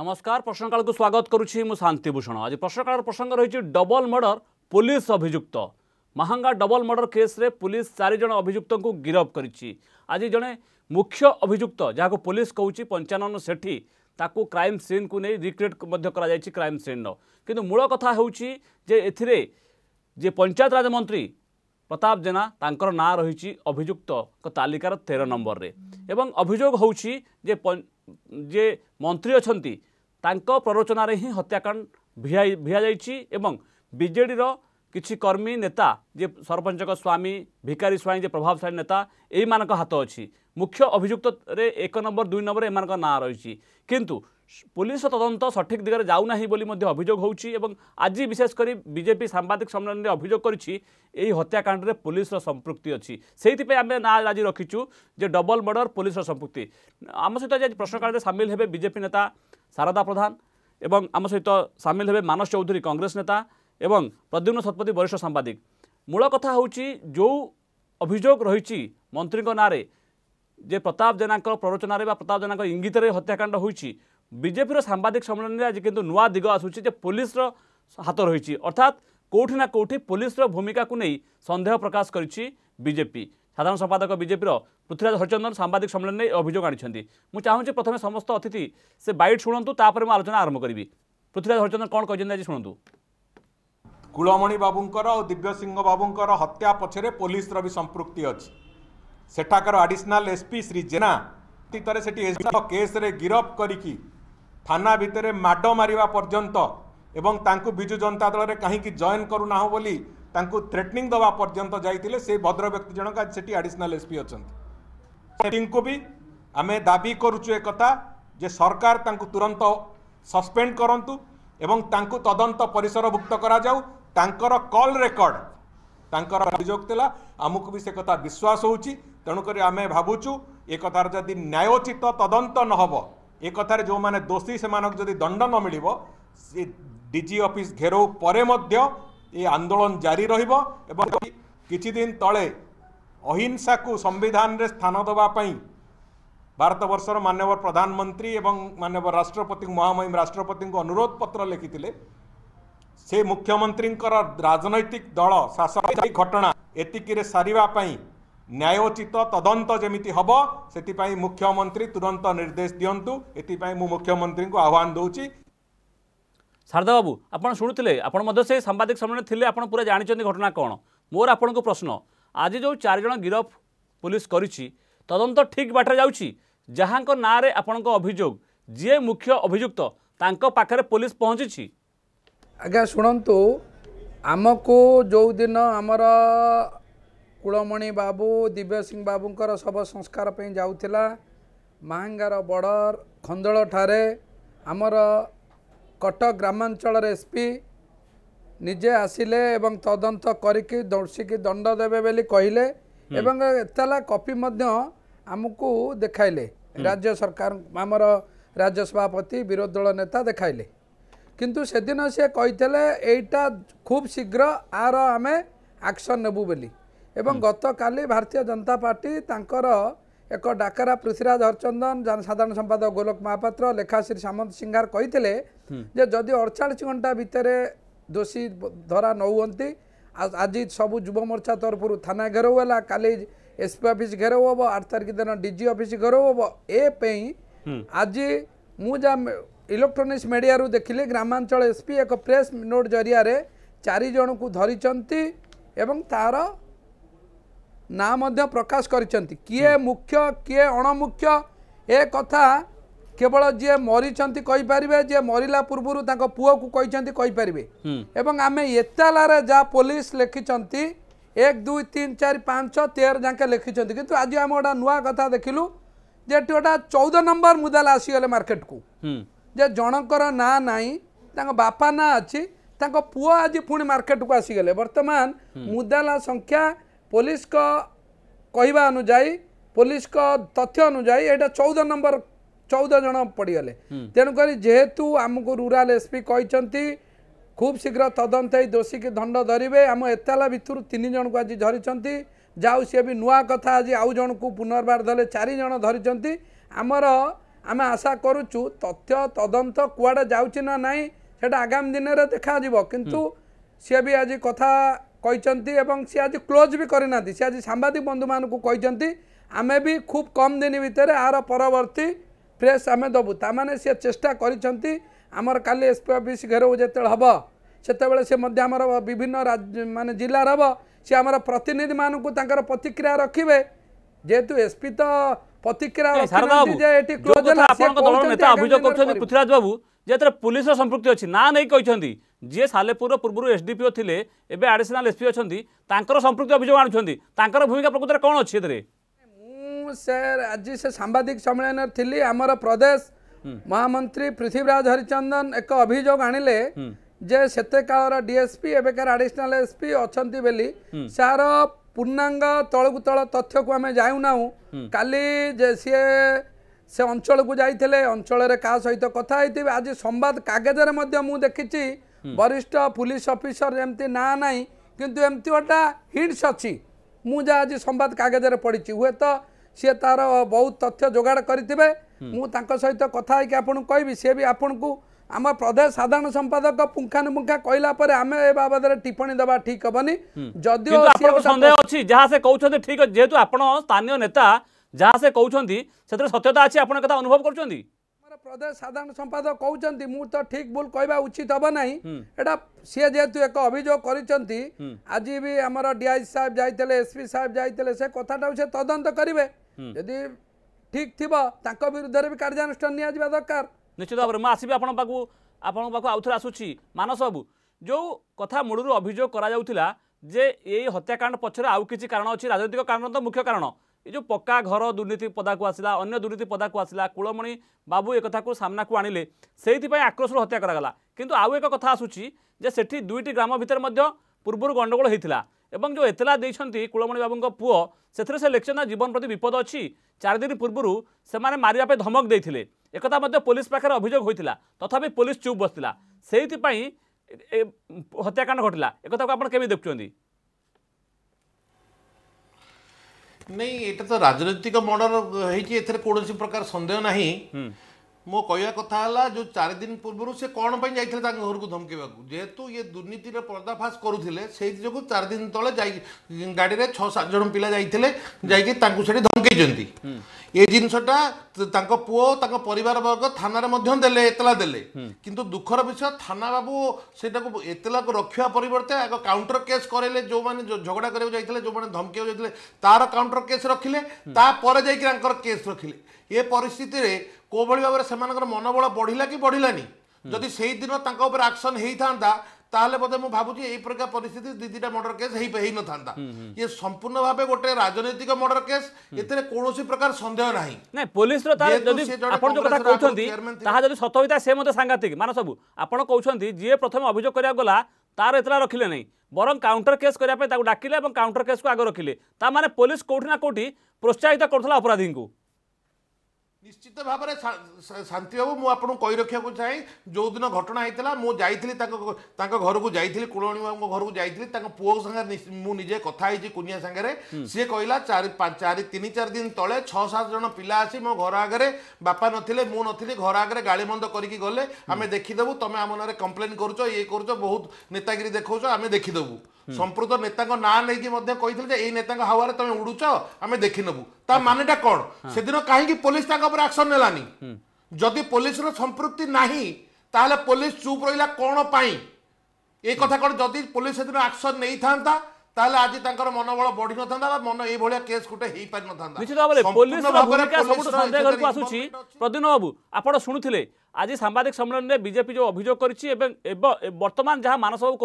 নমস্কার প্রশ্নকালকে স্বাগত করুছি মু শান্তিভূষণ আজ প্রশ্নকালর প্রসঙ্গ রয়েছে ডবল মর্ডর পুলিশ অভিযুক্ত মাহাঙ্গা ডবল মর্ডর কেস্রে পুলিশ চারিজন অভিযুক্ত গিরফ করেছি আজ জনে মুখ্য অভিযুক্ত যা পুলিশ কৌছি পঞ্চানন সেঠি তা ক্রাইম সিন কু নেই রিক্রিয়েট করা যাই ক্রাইম সিন্র কিন্তু মূল কথা হচ্ছে যে এতে যে পঞ্চায়েত রাজ মন্ত্রী প্রতাপ জেনা তাঁর না রয়েছে অভিযুক্ত তালিকার তের নম্বরের এবং অভিযোগ হচ্ছে যে ଯିଏ ମନ୍ତ୍ରୀ ଅଛନ୍ତି ତାଙ୍କ ପ୍ରରୋଚନାରେ ହିଁ ହତ୍ୟାକାଣ୍ଡ ଭିଆଯାଇଛି ଏବଂ ବିଜେଡ଼ିର କିଛି କର୍ମୀ ନେତା ଯେ ସରପଞ୍ଚଙ୍କ ସ୍ୱାମୀ ଭିକାରୀ ସ୍ୱାଇଁ ଯେ ପ୍ରଭାବଶାଳୀ ନେତା ଏଇମାନଙ୍କ ହାତ ଅଛି ମୁଖ୍ୟ ଅଭିଯୁକ୍ତରେ ଏକ ନମ୍ବର ଦୁଇ ନମ୍ବର ଏମାନଙ୍କ ନାଁ ରହିଛି କିନ୍ତୁ পুলিশ তদন্ত সঠিক দিগরে যাও না বলে অভিযোগ হচ্ছে এবং আজ বিশেষ করে বিজেপি সাংবাদিক সম্মেলনে অভিযোগ করেছি এই হত্যাকাণ্ডে পুলিশর সম্পৃক্তি অছি সেইপাই আমি না আজ রখিছু যে ডবল মর্ডর পুলিশর সম্পৃক্তি আম সহ আজ প্রশ্নকালে সামিল হবে বিজেপি নেতা সারদা প্রধান এবং আম সহ সামিল হবে মানস চৌধুরী কংগ্রেস নেতা এবং প্রদ্যুম্ন শতপথী বরিষ্ঠ সাংবাদিক মূল কথা হচ্ছে যে অভিযোগ রয়েছে মন্ত্রী নাঁরে যে প্রতাপ জেনা প্ররোচনার বা প্রতাপ জেনা ইঙ্গিতরে হত্যাকাণ্ড হয়েছে বিজেপির সাংবাদিক সম্মেলনের আজ কিন্তু নয় দিগ আসুচি যে পুলিশর হাত রয়েছে অর্থাৎ কোটি না কোটি পুলিশর ভূমিকা নেই সন্দেহ প্রকাশ করেছে বিজেপি সাধারণ সম্পাদক বিজেপির পৃথ্বীরাজ হরিচন্দন সাংবাদিক সম্মেলনে অভিযোগ আনিছেন মু চাহুছি প্রথমে সমস্ত অতিথি সে বাইট শুণতু তাপরে আলোচনা আরম্ভ করবি পৃথ্বীরাজ হরিচন্দন কোণ কিন্তু আজ শুণতু কুলমণি বাবুঙ্কর ও দিব্যসিংহ বাবুঙ্কর হত্যা পছরে পুলিশর বি সম্পৃক্তি অছি সেঠাকার আডিশনাল এসপি শ্রী জেনা অতীতরে সেটি কেসরে গিরফ করিকি থানা ভিতরে মাড মারা পর্যন্ত এবং তাঁকু বিজু জনতা দলের কাহিকি জয়েন করু না বলে তাঁকু থ্রেটনিং দেওয়া পর্যন্ত যাই সেই ভদ্র ব্যক্তি জনক আজ সেটি আডিশনাল এসপি অনেক বি আমি দাবি করুছু একথা যে সরকার তাঁকু তুরন্ত সসপেন্ড করতু এবং তাঁকু তদন্ত পরিসরভুক্ত করা যাও তাঁকর কল রেকর্ড তাঁকর অভিযোগ লা আমুক বি সে কথা বিশ্বাস হচ্ছে তেমক আমি ভাবুছু এ কথার যদি ন্যায়োচিত তদন্ত নহব ଏ କଥାରେ ଯେଉଁମାନେ ଦୋଷୀ ସେମାନଙ୍କୁ ଯଦି ଦଣ୍ଡ ନ ମିଳିବ ସେ ଡି ଜି ଅଫିସ୍ ଘେରଉ ପରେ ମଧ୍ୟ ଏ ଆନ୍ଦୋଳନ ଜାରି ରହିବ ଏବଂ କିଛି ଦିନ ତଳେ ଅହିଂସାକୁ ସମ୍ବିଧାନରେ ସ୍ଥାନ ଦେବା ପାଇଁ ଭାରତବର୍ଷର ମାନ୍ୟବର ପ୍ରଧାନମନ୍ତ୍ରୀ ଏବଂ ମାନ୍ୟବର ରାଷ୍ଟ୍ରପତିଙ୍କୁ ମହାମହିମ ରାଷ୍ଟ୍ରପତିଙ୍କୁ ଅନୁରୋଧ ପତ୍ର ଲେଖିଥିଲେ ସେ ମୁଖ୍ୟମନ୍ତ୍ରୀଙ୍କର ରାଜନୈତିକ ଦଳ ଶାସକ ଘଟଣା ଏତିକିରେ ସାରିବା ପାଇଁ ନ୍ୟାୟୋଚିତ ତଦନ୍ତ ଯେମିତି ହେବ ସେଥିପାଇଁ ମୁଖ୍ୟମନ୍ତ୍ରୀ ତୁରନ୍ତ ନିର୍ଦ୍ଦେଶ ଦିଅନ୍ତୁ ଏଥିପାଇଁ ମୁଁ ମୁଖ୍ୟମନ୍ତ୍ରୀଙ୍କୁ ଆହ୍ୱାନ ଦେଉଛି ଶାରଦା ବାବୁ ଆପଣ ଶୁଣୁଥିଲେ ଆପଣ ମଧ୍ୟ ସେ ସାମ୍ବାଦିକ ସମ୍ମିଳନୀ ଥିଲେ ଆପଣ ପୁରା ଜାଣିଛନ୍ତି ଘଟଣା କ'ଣ ମୋର ଆପଣଙ୍କୁ ପ୍ରଶ୍ନ ଆଜି ଯେଉଁ ଚାରିଜଣ ଗିରଫ ପୋଲିସ କରିଛି ତଦନ୍ତ ଠିକ୍ ବାଟରେ ଯାଉଛି ଯାହାଙ୍କ ନାଁରେ ଆପଣଙ୍କ ଅଭିଯୋଗ ଯିଏ ମୁଖ୍ୟ ଅଭିଯୁକ୍ତ ତାଙ୍କ ପାଖରେ ପୋଲିସ ପହଞ୍ଚିଛି ଆଜ୍ଞା ଶୁଣନ୍ତୁ ଆମକୁ ଯେଉଁଦିନ ଆମର କୁଳମଣି ବାବୁ ଦିବ୍ୟସିଂ ବାବୁଙ୍କର ଶବ ସଂସ୍କାର ପାଇଁ ଯାଉଥିଲା ମାହାଙ୍ଗାର ବର୍ଡ଼ର ଖନ୍ଦଳ ଠାରେ ଆମର କଟକ ଗ୍ରାମାଞ୍ଚଳର ଏସ୍ ପି ନିଜେ ଆସିଲେ ଏବଂ ତଦନ୍ତ କରିକି ଦର୍ଶିକି ଦଣ୍ଡ ଦେବେ ବୋଲି କହିଲେ ଏବଂ ଏତେଲା କପି ମଧ୍ୟ ଆମକୁ ଦେଖାଇଲେ ରାଜ୍ୟ ସରକାର ଆମର ରାଜ୍ୟସଭାପତି ବିରୋଧୀ ଦଳ ନେତା ଦେଖାଇଲେ କିନ୍ତୁ ସେଦିନ ସେ କହିଥିଲେ ଏଇଟା ଖୁବ୍ ଶୀଘ୍ର ଆର ଆମେ ଆକ୍ସନ୍ ନେବୁ ବୋଲି ଏବଂ ଗତକାଲି ଭାରତୀୟ ଜନତା ପାର୍ଟି ତାଙ୍କର ଏକ ଡାକରା ପୃଥ୍ୱୀରାଜ ହରଚନ୍ଦନ ସାଧାରଣ ସମ୍ପାଦକ ଗୋଲକ ମହାପାତ୍ର ଲେଖା ଶ୍ରୀ ସାମନ୍ତ ସିଂହାର କହିଥିଲେ ଯେ ଯଦି ଅଡ଼ଚାଳିଶ ଘଣ୍ଟା ଭିତରେ ଦୋଷୀ ଧରା ନ ହୁଅନ୍ତି ଆଜି ସବୁ ଯୁବମୋର୍ଚ୍ଚା ତରଫରୁ ଥାନା ଘେରାଉ ହେଲା କାଲି ଏସ୍ପି ଅଫିସ୍ ଘେରାଉ ହେବ ଆଠ ତାରିଖ ଦିନ ଡି ଜି ଅଫିସ୍ ଘେରାଉ ହେବ ଏ ପାଇଁ ଆଜି ମୁଁ ଯାହା ଇଲେକ୍ଟ୍ରୋନିକ୍ସ ମିଡ଼ିଆରୁ ଦେଖିଲି ଗ୍ରାମାଞ୍ଚଳ ଏସ୍ପି ଏକ ପ୍ରେସ୍ ନୋଟ୍ ଜରିଆରେ ଚାରି ଜଣଙ୍କୁ ଧରିଛନ୍ତି ଏବଂ ତା'ର ନାଁ ମଧ୍ୟ ପ୍ରକାଶ କରିଛନ୍ତି କିଏ ମୁଖ୍ୟ କିଏ ଅଣମୁଖ୍ୟ ଏ କଥା କେବଳ ଯିଏ ମରିଛନ୍ତି କହିପାରିବେ ଯିଏ ମରିଲା ପୂର୍ବରୁ ତାଙ୍କ ପୁଅକୁ କହିଛନ୍ତି କହିପାରିବେ ଏବଂ ଆମେ ଏତାଲାରେ ଯାହା ପୋଲିସ ଲେଖିଛନ୍ତି ଏକ ଦୁଇ ତିନି ଚାରି ପାଞ୍ଚ ତେର ଯାକେ ଲେଖିଛନ୍ତି କିନ୍ତୁ ଆଜି ଆମେ ଗୋଟେ ନୂଆ କଥା ଦେଖିଲୁ ଯେ ଏଠି ଗୋଟେ ଚଉଦ ନମ୍ବର ମୁଦାଲ ଆସିଗଲେ ମାର୍କେଟକୁ ଯେ ଜଣଙ୍କର ନାଁ ନାହିଁ ତାଙ୍କ ବାପା ନାଁ ଅଛି ତାଙ୍କ ପୁଅ ଆଜି ପୁଣି ମାର୍କେଟକୁ ଆସିଗଲେ ବର୍ତ୍ତମାନ ମୁଦାଲା ସଂଖ୍ୟା ପୋଲିସ କହିବା ଅନୁଯାୟୀ ପୋଲିସ ତଥ୍ୟ ଅନୁଯାୟୀ ଏଇଟା ଚଉଦ ନମ୍ବର ଚଉଦ ଜଣ ପଡ଼ିଗଲେ ତେଣୁକରି ଯେହେତୁ ଆମକୁ ରୁରାଲ ଏସ୍ପି କହିଛନ୍ତି ଖୁବ୍ ଶୀଘ୍ର ତଦନ୍ତ ହେଇ ଦୋଷୀକି ଦଣ୍ଡ ଧରିବେ ଆମ ଏତଲା ଭିତରୁ ତିନି ଜଣଙ୍କୁ ଆଜି ଧରିଛନ୍ତି ଯାଉ ସିଏ ବି ନୂଆ କଥା ଆଜି ଆଉ ଜଣଙ୍କୁ ପୁନର୍ବାର ଧରିଲେ ଚାରି ଜଣ ଧରିଛନ୍ତି ଆମର ଆମେ ଆଶା କରୁଛୁ ତଥ୍ୟ ତଦନ୍ତ କୁଆଡ଼େ ଯାଉଛି ନା ନାହିଁ ସେଇଟା ଆଗାମୀ ଦିନରେ ଦେଖାଯିବ କିନ୍ତୁ ସିଏ ବି ଆଜି କଥା କହିଛନ୍ତି ଏବଂ ସେ ଆଜି କ୍ଲୋଜ୍ ବି କରିନାହାନ୍ତି ସେ ଆଜି ସାମ୍ବାଦିକ ବନ୍ଧୁମାନଙ୍କୁ କହିଛନ୍ତି ଆମେ ବି ଖୁବ୍ କମ୍ ଦିନ ଭିତରେ ଆର ପରବର୍ତ୍ତୀ ପ୍ରେସ୍ ଆମେ ଦେବୁ ତାମାନେ ସିଏ ଚେଷ୍ଟା କରିଛନ୍ତି ଆମର କାଲି ଏସ୍ ପି ଅଫିସ୍ ଘେରଉ ଯେତେବେଳେ ହେବ ସେତେବେଳେ ସେ ମଧ୍ୟ ଆମର ବିଭିନ୍ନ ମାନେ ଜିଲ୍ଲାର ହେବ ସେ ଆମର ପ୍ରତିନିଧିମାନଙ୍କୁ ତାଙ୍କର ପ୍ରତିକ୍ରିୟା ରଖିବେ ଯେହେତୁ ଏସ୍ପି ତ ପ୍ରତିକ୍ରିୟା ଅଭିଯୋଗ କରୁଛନ୍ତି ପୃଥ୍ୱୀରାଜ ବାବୁ ଯେଥିରେ ପୁଲିସର ସମ୍ପୃକ୍ତି ଅଛି ନାଁ ନେଇ କହିଛନ୍ତି ଯିଏ ସାଲେପୁରର ପୂର୍ବରୁ ଏସ୍ଡିପିଓ ଥିଲେ ଏବେ ଆଡ଼ିସିନାଲ୍ ଏସ୍ପି ଅଛନ୍ତି ତାଙ୍କର ସମ୍ପୃକ୍ତି ଅଭିଯୋଗ ଆଣୁଛନ୍ତି ତାଙ୍କର ଭୂମିକା ପ୍ରକୃତରେ କ'ଣ ଅଛି ଏଥିରେ ମୁଁ ସେ ଆଜି ସେ ସାମ୍ବାଦିକ ସମ୍ମିଳନୀରେ ଥିଲି ଆମର ପ୍ରଦେଶ ମହାମନ୍ତ୍ରୀ ପୃଥିବୀରାଜ ହରିଚନ୍ଦନ ଏକ ଅଭିଯୋଗ ଆଣିଲେ ଯେ ସେତେ କାଳର ଡିଏସ୍ପି ଏବେକାର ଆଡ଼ିସିନାଲ୍ ଏସ୍ପି ଅଛନ୍ତି ବୋଲି ସାର ପୂର୍ଣ୍ଣାଙ୍ଗ ତଳକୁ ତଳ ତଥ୍ୟକୁ ଆମେ ଯାଉନାହୁଁ କାଲି ଯେ ସିଏ ସେ ଅଞ୍ଚଳକୁ ଯାଇଥିଲେ ଅଞ୍ଚଳରେ କାହା ସହିତ କଥା ହେଇଥିବେ ଆଜି ସମ୍ବାଦ କାଗଜରେ ମଧ୍ୟ ମୁଁ ଦେଖିଛି ବରିଷ୍ଠ ପୋଲିସ ଅଫିସର ଏମିତି ନାଁ ନାହିଁ କିନ୍ତୁ ଏମିତି ଗୋଟା ହିଣ୍ଟସ ଅଛି ମୁଁ ଯାହା ଆଜି ସମ୍ବାଦ କାଗଜରେ ପଡ଼ିଛି ହୁଏତ ସିଏ ତାର ବହୁତ ତଥ୍ୟ ଯୋଗାଡ଼ କରିଥିବେ ମୁଁ ତାଙ୍କ ସହିତ କଥା ହେଇକି ଆପଣଙ୍କୁ କହିବି ସିଏ ବି ଆପଣଙ୍କୁ ଆମ ପ୍ରଦେଶ ସାଧାରଣ ସମ୍ପାଦକ ପୁଙ୍ଖାନୁପୁଙ୍ଖା କହିଲା ପରେ ଆମେ ଏ ବାବଦରେ ଟିପ୍ପଣୀ ଦେବା ଠିକ୍ ହବନି ଯଦିଓ ସନ୍ଦେହ ଅଛି ଯାହା ସେ କହୁଛନ୍ତି ଠିକ୍ ଅଛି ଯେହେତୁ ଆପଣ ସ୍ଥାନୀୟ ନେତା ଯାହା ସେ କହୁଛନ୍ତି ସେଥିରେ ସତ୍ୟତା ଅଛି ଆପଣ କଥା ଅନୁଭବ କରୁଛନ୍ତି ଆମର ପ୍ରଦେଶ ସାଧାରଣ ସମ୍ପାଦକ କହୁଛନ୍ତି ମୁଁ ତ ଠିକ ଭୁଲ କହିବା ଉଚିତ ହବ ନାହିଁ ଏଇଟା ସିଏ ଯେହେତୁ ଏକ ଅଭିଯୋଗ କରିଛନ୍ତି ଆଜି ବି ଆମର ଡିଆଇଜି ସାହେବ ଯାଇଥିଲେ ଏସ୍ପି ସାହେବ ଯାଇଥିଲେ ସେ କଥାଟାକୁ ସେ ତଦନ୍ତ କରିବେ ଯଦି ଠିକ ଥିବ ତାଙ୍କ ବିରୁଦ୍ଧରେ ବି କାର୍ଯ୍ୟାନୁଷ୍ଠାନ ନିଆଯିବା ଦରକାର ନିଶ୍ଚିତ ଭାବରେ ମୁଁ ଆସିବି ଆପଣଙ୍କ ପାଖକୁ ଆପଣଙ୍କ ପାଖକୁ ଆଉଥରେ ଆସୁଛି ମାନସ ବାବୁ ଯେଉଁ କଥା ମୂଳରୁ ଅଭିଯୋଗ କରାଯାଉଥିଲା ଯେ ଏଇ ହତ୍ୟାକାଣ୍ଡ ପଛରେ ଆଉ କିଛି କାରଣ ଅଛି ରାଜନୈତିକ କାରଣ ତ ମୁଖ୍ୟ କାରଣ ଏ ଯେଉଁ ପକ୍କା ଘର ଦୁର୍ନୀତି ପଦାକୁ ଆସିଲା ଅନ୍ୟ ଦୁର୍ନୀତି ପଦାକୁ ଆସିଲା କୁଳମଣି ବାବୁ ଏକଥାକୁ ସାମ୍ନାକୁ ଆଣିଲେ ସେଇଥିପାଇଁ ଆକ୍ରୋଶରୁ ହତ୍ୟା କରାଗଲା କିନ୍ତୁ ଆଉ ଏକ କଥା ଆସୁଛି ଯେ ସେଠି ଦୁଇଟି ଗ୍ରାମ ଭିତରେ ମଧ୍ୟ ପୂର୍ବରୁ ଗଣ୍ଡଗୋଳ ହୋଇଥିଲା ଏବଂ ଯେଉଁ ଏତଲା ଦେଇଛନ୍ତି କୁଳମଣି ବାବୁଙ୍କ ପୁଅ ସେଥିରେ ସେ ଲେଖିଛନ୍ତି ଜୀବନ ପ୍ରତି ବିପଦ ଅଛି ଚାରିଦିନ ପୂର୍ବରୁ ସେମାନେ ମାରିବା ପାଇଁ ଧମକ ଦେଇଥିଲେ ଏକଥା ମଧ୍ୟ ପୋଲିସ ପାଖରେ ଅଭିଯୋଗ ହୋଇଥିଲା ତଥାପି ପୋଲିସ ଚୁପ୍ ବସିଥିଲା ସେଇଥିପାଇଁ ହତ୍ୟାକାଣ୍ଡ ଘଟିଲା ଏକଥାକୁ ଆପଣ କେମିତି ଦେଖୁଛନ୍ତି नहीं एटा तो राजनैतिक मर्डर होती कौन प्रकार सन्देह ना ମୋ କହିବା କଥା ହେଲା ଯେଉଁ ଚାରି ଦିନ ପୂର୍ବରୁ ସେ କ'ଣ ପାଇଁ ଯାଇଥିଲେ ତାଙ୍କ ଘରକୁ ଧମକେଇବାକୁ ଯେହେତୁ ଇଏ ଦୁର୍ନୀତିରେ ପର୍ଦ୍ଦାଫାଶ କରୁଥିଲେ ସେଇଥି ଯୋଗୁଁ ଚାରି ଦିନ ତଳେ ଯାଇକି ଗାଡ଼ିରେ ଛଅ ସାତ ଜଣ ପିଲା ଯାଇଥିଲେ ଯାଇକି ତାଙ୍କୁ ସେଠି ଧମକେଇଛନ୍ତି ଏ ଜିନିଷଟା ତାଙ୍କ ପୁଅ ତାଙ୍କ ପରିବାର ବର୍ଗ ଥାନାରେ ମଧ୍ୟ ଦେଲେ ଏତଲା ଦେଲେ କିନ୍ତୁ ଦୁଃଖର ବିଷୟ ଥାନା ବାବୁ ସେଇଟାକୁ ଏତଲାକୁ ରଖିବା ପରିବର୍ତ୍ତେ ଆଗ କାଉଣ୍ଟର କେସ୍ କରେଇଲେ ଯେଉଁମାନେ ଝଗଡ଼ା କରିବାକୁ ଯାଇଥିଲେ ଯେଉଁମାନେ ଧମକେଇବାକୁ ଯାଇଥିଲେ ତାର କାଉଣ୍ଟର କେସ୍ ରଖିଲେ ତାପରେ ଯାଇକି ତାଙ୍କର କେସ୍ ରଖିଲେ ଏ ପରିସ୍ଥିତିରେ কোভাবে ভাবে সে মনোবল বড়া কি বড়লানি যদি সেই দিন তাঁর উপরে আকশন হয়ে থাকে তাহলে বোধে মু ভাবুছি এই প্রকার পরিস্থিতি দুই দুইটা মর্ডর কেস হয়ে নথান্তা ইয়ে সম্পূর্ণ ভাবে গোটে রাজনৈতিক মর্ডর কেস এতে কৌশি প্রকার সন্দেহ না নাই পুলিশর যদি আপন যে কথা কৌছন্তি তাহা যদি সত হইতা সে মতে সাংঘাতিক মানে সব আপন কৌছন্তি যে প্রথমে অভিযোগ করিয়া গলা তার এতলা রখিলে নাই বরং কাউন্টর কেস করিয়া পাই তাকে ডাকিলে এবং কাউন্টর কেস কো আগে রখিলে তা মানে পুলিশ কোটি না কোটি প্রোৎসাহিত করুলা অপরাধীকে ନିଶ୍ଚିତ ଭାବରେ ଶାନ୍ତିବାବୁ ମୁଁ ଆପଣଙ୍କୁ କହି ରଖିବାକୁ ଚାହେଁ ଯେଉଁଦିନ ଘଟଣା ହେଇଥିଲା ମୁଁ ଯାଇଥିଲି ତାଙ୍କ ତାଙ୍କ ଘରକୁ ଯାଇଥିଲି କୁଳଣୀ ବାବୁଙ୍କ ଘରକୁ ଯାଇଥିଲି ତାଙ୍କ ପୁଅ ସାଙ୍ଗରେ ମୁଁ ନିଜେ କଥା ହେଇଛି କୁନିଆ ସାଙ୍ଗରେ ସିଏ କହିଲା ଚାରି ଚାରି ତିନି ଚାରି ଦିନ ତଳେ ଛଅ ସାତ ଜଣ ପିଲା ଆସି ମୋ ଘର ଆଗରେ ବାପା ନଥିଲେ ମୁଁ ନଥିଲି ଘର ଆଗରେ ଗାଳିମନ୍ଦ କରିକି ଗଲେ ଆମେ ଦେଖିଦେବୁ ତମେ ଆମ ନାଁରେ କମ୍ପ୍ଲେନ୍ କରୁଛ ଇଏ କରୁଛ ବହୁତ ନେତାଗିରି ଦେଖାଉଛ ଆମେ ଦେଖିଦେବୁ সম্পৃক্ত নেতাঙ্ক নাঁ নেইকি মধ্যে কইଥିଲେ যে এই নেতাঙ্ক হাওয়ারে তুমি উড়ুছ আমি দেখি নেবু তা মানেটা কোন সেদিন কাহিকি পুলিশ তাঙ্ক উপরে অ্যাকশন নেলানি যদি পুলিশর সম্পৃক্তি নাহি তাহলে পুলিশ চুপ রইলা কোন পাই এই কথা কোন যদি পুলিশ সেদিন অ্যাকশন নেই থান্তা তাহলে আজ তাঙ্কর মনোবল বড়ি নথান্তা বা মন এই ভলিয়া কেস গোটে হেই পারি নথান্তা নিশ্চিত ভাবে পুলিশর ভূমিকা সবুঠ সন্দেহঘরকু আসুচি প্রদ্যুন বাবু আপন শুনুথিলে আজি সাংবাদিক সম্মেলনে বিজেপি যে অভিযোগ করেছি এবং বর্তমান যাহা মানস বাবু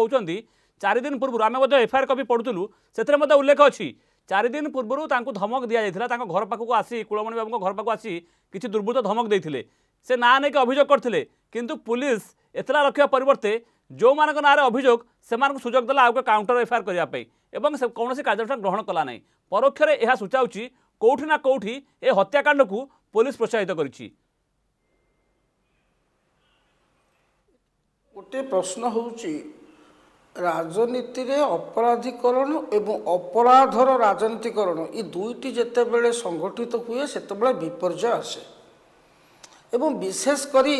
চারিদিন পূর্ব আমি বোধ এফআইআর কপি পড়ুলু সেতরে মধ্যে উল্লেখ অছি চারিদিন পূর্ব তাঁকু ধমক দিয়া যাই তাঁর ঘর পাখক আসি কুলমণি বাবু ঘর পাখক আসি কিছু দুর্বৃত্ত ধমক দিয়ে সে না নেই অভিযোগ করলে কিন্তু পুলিশ এতলা রক্ষা পরিবর্তে যে নাঁরে অভিযোগ সে সুযোগ দেলা আগে কাউন্টর এফআইআর করা এবং সে কৌশি কার্যানুষ্ঠান গ্রহণ কলা না পরোক্ষে এ সূচাউছি কোটি না কোটি এ হত্যাকাণ্ডকু পুলিশ প্রোৎসাহিত করেছি গোটে প্রশ্ন হচ্ছে রাজনীতিরে অপরাধীকরণ এবং অপরাধর রাজনীতিকরণ এই দুইটি যেতবে সংগঠিত হুয়ে সেতবে বিপর্যয় আসে এবং বিশেষ করে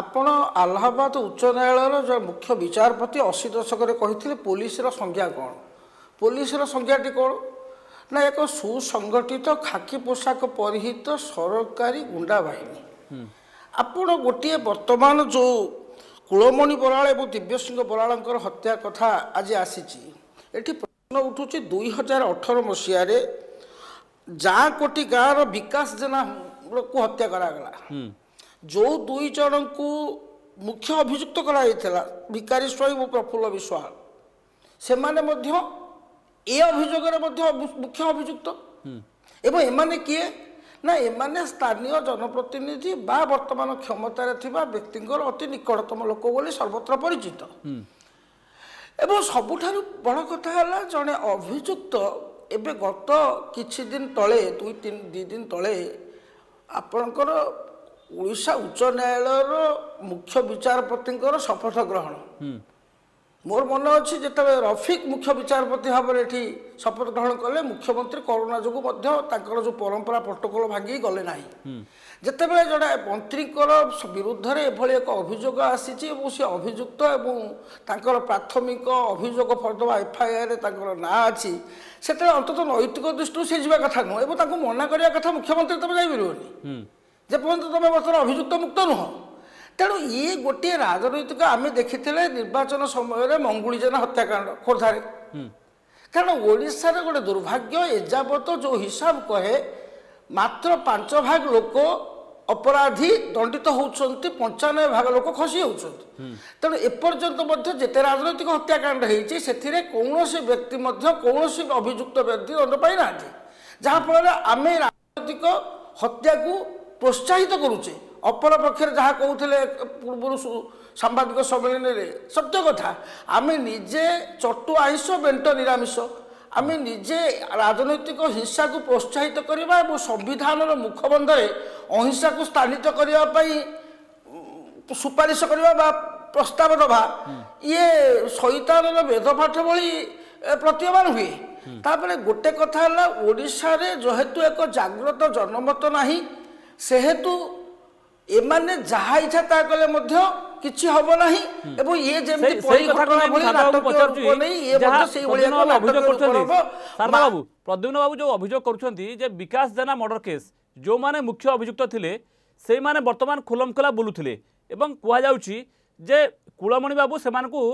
আপনার আহ্লাবাদ উচ্চ ন্যায়ালয়ের যে মুখ্য বিচারপতি অশী দশকরে কে পুলিশের সংজ্ঞা কম পুলিশের সংজ্ঞাটি কম না এক সুসংগঠিত খাকি পোশাক পরিহিত সরকারি গুন্ডা বাহিনী আপনার গোটিয়ে বর্তমান যে କୁଳମଣି ବରାଳ ଏବଂ ଦିବ୍ୟସିଂହ ବରାଳଙ୍କର ହତ୍ୟା କଥା ଆଜି ଆସିଛି ଏଠି ପ୍ରଶ୍ନ ଉଠୁଛି ଦୁଇ ହଜାର ଅଠର ମସିହାରେ ଯାଆକୋଟି ଗାଁର ବିକାଶ ଜେନାକୁ ହତ୍ୟା କରାଗଲା ଯେଉଁ ଦୁଇ ଜଣଙ୍କୁ ମୁଖ୍ୟ ଅଭିଯୁକ୍ତ କରାଯାଇଥିଲା ଭିକାରୀ ସ୍ୱାଇଁ ଓ ପ୍ରଫୁଲ୍ଲ ବିଶ୍ୱାଳ ସେମାନେ ମଧ୍ୟ ଏ ଅଭିଯୋଗରେ ମଧ୍ୟ ମୁଖ୍ୟ ଅଭିଯୁକ୍ତ ଏବଂ ଏମାନେ କିଏ ନା ଏମାନେ ସ୍ଥାନୀୟ ଜନପ୍ରତିନିଧି ବା ବର୍ତ୍ତମାନ କ୍ଷମତାରେ ଥିବା ବ୍ୟକ୍ତିଙ୍କର ଅତି ନିକଟତମ ଲୋକ ବୋଲି ସର୍ବତ୍ର ପରିଚିତ ଏବଂ ସବୁଠାରୁ ବଡ଼ କଥା ହେଲା ଜଣେ ଅଭିଯୁକ୍ତ ଏବେ ଗତ କିଛି ଦିନ ତଳେ ଦୁଇ ତିନି ଦୁଇ ଦିନ ତଳେ ଆପଣଙ୍କର ଓଡ଼ିଶା ଉଚ୍ଚ ନ୍ୟାୟାଳୟର ମୁଖ୍ୟ ବିଚାରପତିଙ୍କର ଶପଥ ଗ୍ରହଣ ମୋର ମନେ ଅଛି ଯେତେବେଳେ ରଫିକ୍ ମୁଖ୍ୟ ବିଚାରପତି ଭାବରେ ଏଠି ଶପଥ ଗ୍ରହଣ କଲେ ମୁଖ୍ୟମନ୍ତ୍ରୀ କରୋନା ଯୋଗୁଁ ମଧ୍ୟ ତାଙ୍କର ଯେଉଁ ପରମ୍ପରା ପ୍ରୋଟୋକଲ୍ ଭାଙ୍ଗି ଗଲେ ନାହିଁ ଯେତେବେଳେ ଜଣେ ମନ୍ତ୍ରୀଙ୍କର ବିରୁଦ୍ଧରେ ଏଭଳି ଏକ ଅଭିଯୋଗ ଆସିଛି ଏବଂ ସେ ଅଭିଯୁକ୍ତ ଏବଂ ତାଙ୍କର ପ୍ରାଥମିକ ଅଭିଯୋଗ ଫର୍ଦ୍ଦବା ଏଫ୍ଆଇଆର୍ରେ ତାଙ୍କର ନାଁ ଅଛି ସେତେବେଳେ ଅନ୍ତତଃ ନୈତିକ ଦୃଷ୍ଟିରୁ ସେ ଯିବା କଥା ନୁହଁ ଏବଂ ତାଙ୍କୁ ମନା କରିବା କଥା ମୁଖ୍ୟମନ୍ତ୍ରୀ ତୁମେ ଯାଇପାରିବନି ଯେପର୍ଯ୍ୟନ୍ତ ତୁମେ ବର୍ତ୍ତମାନ ଅଭିଯୁକ୍ତ ମୁକ୍ତ ନୁହଁ ତେଣୁ ଇଏ ଗୋଟିଏ ରାଜନୈତିକ ଆମେ ଦେଖିଥିଲେ ନିର୍ବାଚନ ସମୟରେ ମଙ୍ଗୁଳିଜନ ହତ୍ୟାକାଣ୍ଡ ଖୋର୍ଦ୍ଧାରେ କାରଣ ଓଡ଼ିଶାରେ ଗୋଟେ ଦୁର୍ଭାଗ୍ୟ ଏଯାବତ ଯେଉଁ ହିସାବ କହେ ମାତ୍ର ପାଞ୍ଚ ଭାଗ ଲୋକ ଅପରାଧୀ ଦଣ୍ଡିତ ହେଉଛନ୍ତି ପଞ୍ଚାନବେ ଭାଗ ଲୋକ ଖସି ହେଉଛନ୍ତି ତେଣୁ ଏପର୍ଯ୍ୟନ୍ତ ମଧ୍ୟ ଯେତେ ରାଜନୈତିକ ହତ୍ୟାକାଣ୍ଡ ହେଇଛି ସେଥିରେ କୌଣସି ବ୍ୟକ୍ତି ମଧ୍ୟ କୌଣସି ଅଭିଯୁକ୍ତ ବ୍ୟକ୍ତି ଦଣ୍ଡ ପାଇନାହାନ୍ତି ଯାହାଫଳରେ ଆମେ ରାଜନୈତିକ ହତ୍ୟାକୁ ପ୍ରୋତ୍ସାହିତ କରୁଛେ অপর পক্ষে যা কৌলে পূর্ব সাংবাদিক সম্মেলনীরে সত্য কথা আমি নিজে চটু আইস বেন্ট নিরামিষ আমি নিজে রাজনৈতিক হিংসাকে প্রোৎসাহিত করা এবং সংবিধানর মুখবন্ধে অহিংসাকে স্থানিত করা সুপারিশ করা বা প্রস্তাব দেওয়া ইয়ে শৈতানর বেদপাঠ ভি প্রতীয়মান হুয়ে তাপরে গোটে কথা হল ওড়শার যেহেতু এক জাগ্রত জনমত না সেহেতু ଏମାନେ ଯାହା ଇଚ୍ଛା ତାହା କଲେ ମଧ୍ୟ କିଛି ହବ ନାହିଁ ଏବଂ ଇଏ ଯେମିତି ପରିଘଟଣା ଭଳି ନାଟକ ନେଇ ଇଏ ମଧ୍ୟ ସେଇଭଳି ଏକ ଅଭିଯୋଗ କରୁଛନ୍ତି ସାରଦା ବାବୁ ପ୍ରଦ୍ୟୁମ୍ନ ବାବୁ ଯେଉଁ ଅଭିଯୋଗ କରୁଛନ୍ତି ଯେ ବିକାଶ ଜେନା ମର୍ଡର କେସ୍ ଯେଉଁମାନେ ମୁଖ୍ୟ ଅଭିଯୁକ୍ତ ଥିଲେ ସେଇମାନେ ବର୍ତ୍ତମାନ ଖୋଲମଖୋଲା ବୁଲୁଥିଲେ ଏବଂ କୁହାଯାଉଛି ଯେ କୁଳମଣି ବାବୁ ସେମାନଙ୍କୁ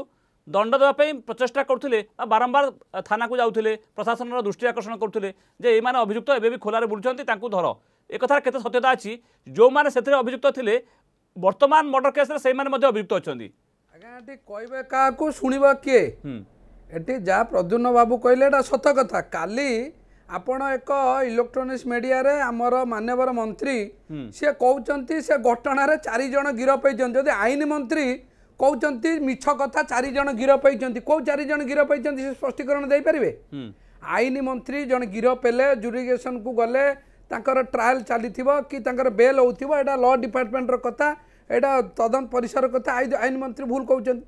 ଦଣ୍ଡ ଦେବା ପାଇଁ ପ୍ରଚେଷ୍ଟା କରୁଥିଲେ ବା ବାରମ୍ବାର ଥାନାକୁ ଯାଉଥିଲେ ପ୍ରଶାସନର ଦୃଷ୍ଟି ଆକର୍ଷଣ କରୁଥିଲେ ଯେ ଏମାନେ ଅଭିଯୁକ୍ତ ଏବେ ବି ଖୋଲାରେ ବୁଲୁଛନ୍ତି ତାଙ୍କୁ ଧର একথার কেতে সত্যতা আছে যে সেতরে অভিযুক্ত লে বর্তমান মর্ডর কেসরে সেই অভিযুক্ত অনেক আজ্ঞা এটি কহবে কাহু শুণবা কি এটি যা প্রদ্যুন্ন বাবু কহিলেন এটা সত কথা কালি ଆପଣ ଏକ ଇଲେକ୍ଟ୍ରୋନିକ୍ସ ମିଡ଼ିଆରେ ଆମର ମାନ୍ୟବର ମନ୍ତ୍ରୀ ସିଏ କହୁଛନ୍ତି ସେ ଘଟଣାରେ ଚାରି ଜଣ ଗିରଫ ହେଇଛନ୍ତି ଯଦି ଆଇନ ମନ୍ତ୍ରୀ କହୁଛନ୍ତି ମିଛ କଥା ଚାରି ଜଣ ଗିରଫ ହେଇଛନ୍ତି କେଉଁ ଚାରି ଜଣ ଗିରଫ ହେଇଛନ୍ତି ସେ ସ୍ପଷ୍ଟୀକରଣ ଦେଇପାରିବେ ଆଇନ ମନ୍ତ୍ରୀ ଜଣେ ଗିରଫ ହେଲେ ଜୁରିଗେସନକୁ ଗଲେ ତାଙ୍କର ଟ୍ରାଏଲ୍ ଚାଲିଥିବ କି ତାଙ୍କର ବେଲ୍ ହେଉଥିବ ଏଇଟା ଲ ଡିପାର୍ଟମେଣ୍ଟର କଥା ଏଇଟା ତଦନ୍ତ ପରିସର କଥା ଆଇନ ମନ୍ତ୍ରୀ ଭୁଲ କହୁଛନ୍ତି